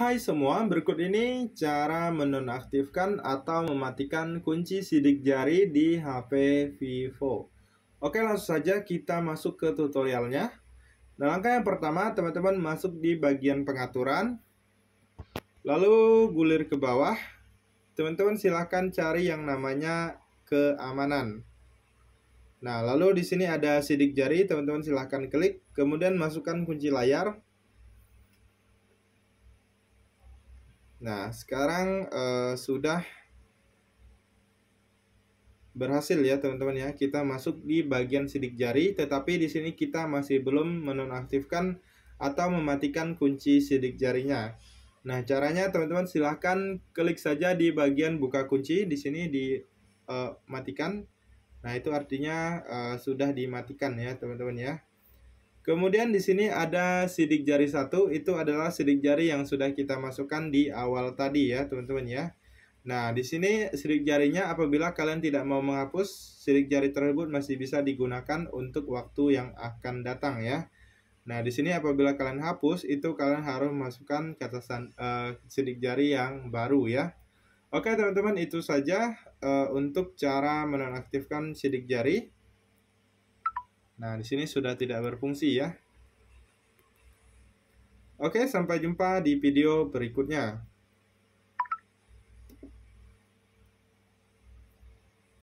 Hai semua, berikut ini cara menonaktifkan atau mematikan kunci sidik jari di HP Vivo. Oke, langsung saja kita masuk ke tutorialnya. Nah, langkah yang pertama, teman-teman masuk di bagian pengaturan. Lalu gulir ke bawah. Teman-teman silahkan cari yang namanya keamanan. Nah, lalu di sini ada sidik jari, teman-teman silahkan klik. Kemudian masukkan kunci layar. Nah, sekarang uh, sudah berhasil ya teman-teman ya. Kita masuk di bagian sidik jari, tetapi di sini kita masih belum menonaktifkan atau mematikan kunci sidik jarinya. Nah, caranya teman-teman silahkan klik saja di bagian buka kunci. Di sini dimatikan. Uh, eh, matikan. nah, itu artinya uh, sudah dimatikan ya teman-teman ya. Kemudian di sini ada sidik jari satu, itu adalah sidik jari yang sudah kita masukkan di awal tadi ya, teman-teman ya. Nah, di sini sidik jarinya apabila kalian tidak mau menghapus, sidik jari tersebut masih bisa digunakan untuk waktu yang akan datang ya. Nah, di sini apabila kalian hapus, itu kalian harus masukkan kata san, uh, eh, sidik jari yang baru ya. Oke, teman-teman, itu saja uh, untuk cara menonaktifkan sidik jari. Nah, di sini sudah tidak berfungsi ya. Oke, sampai jumpa di video berikutnya.